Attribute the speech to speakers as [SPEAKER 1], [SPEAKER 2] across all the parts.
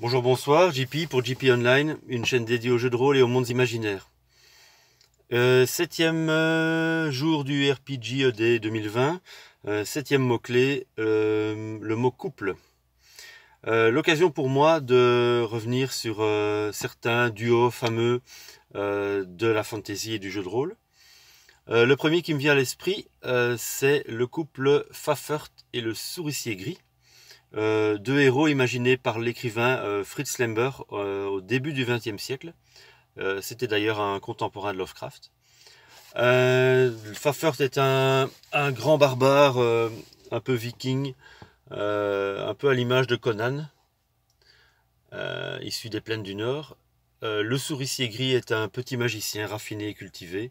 [SPEAKER 1] Bonjour, bonsoir, JP pour JP Online, une chaîne dédiée aux jeux de rôle et aux mondes imaginaires. Euh, septième euh, jour du RPG ED 2020, septième mot-clé, euh, le mot couple. L'occasion pour moi de revenir sur certains duos fameux de la fantasy et du jeu de rôle. le premier qui me vient à l'esprit, c'est le couple Fafert et le souricier gris. Euh, deux héros imaginés par l'écrivain euh, Fritz Lember euh, au début du XXe siècle. C'était d'ailleurs un contemporain de Lovecraft. Fafnir est un, grand barbare, un peu viking, un peu à l'image de Conan, issu des plaines du Nord. le souricier gris est un petit magicien raffiné et cultivé.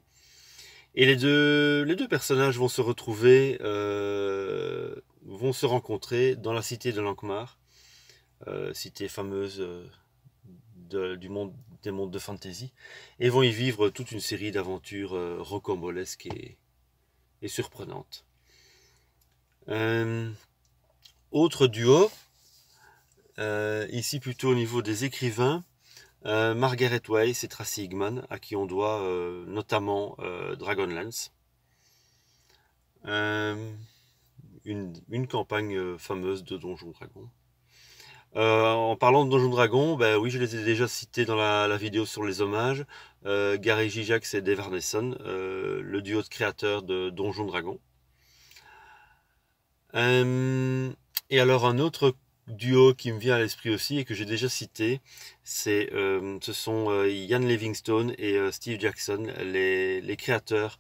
[SPEAKER 1] Et les deux personnages vont se retrouver se rencontrer dans la cité de Lankmar, euh, cité fameuse euh, du monde, des mondes de fantasy, et vont y vivre toute une série d'aventures euh, rocambolesques et, surprenantes. autre duo, ici plutôt au niveau des écrivains, Margaret Weiss et Tracy Higman, à qui on doit notamment Dragonlance une, campagne euh, fameuse de Donjon Dragon. Euh, en parlant de Donjon Dragon, ben oui, je les ai déjà cités dans la, vidéo sur les hommages. Euh, Gary Gijax et Dave Arneson, le duo de créateurs de Donjon Dragon. et alors un autre duo qui me vient à l'esprit aussi et que j'ai déjà cité, ce sont Ian Livingstone et Steve Jackson, les, les créateurs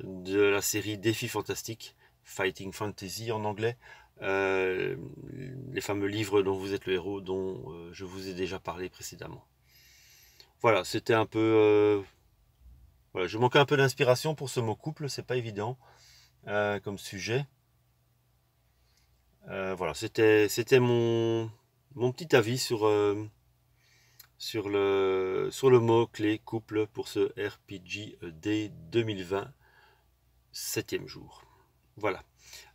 [SPEAKER 1] de la série Défi Fantastique. Fighting Fantasy en anglais, euh, les fameux livres dont vous êtes le héros, dont euh, je vous ai déjà parlé précédemment. Voilà, c'était un peu. Euh, voilà, je manquais un peu d'inspiration pour ce mot couple, c'est pas évident comme sujet. voilà, c'était mon, mon petit avis sur, sur, le, sur le mot clé couple pour ce RPG D 2020, septième jour. Voilà.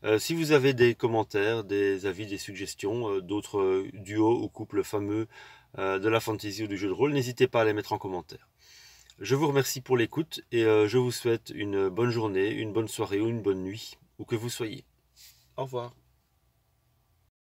[SPEAKER 1] Euh, si vous avez des commentaires, des avis, des suggestions euh, d'autres euh, duos ou couples fameux de la fantasy ou du jeu de rôle, n'hésitez pas à les mettre en commentaire. Je vous remercie pour l'écoute et je vous souhaite une bonne journée, une bonne soirée ou une bonne nuit, où que vous soyez. Au revoir.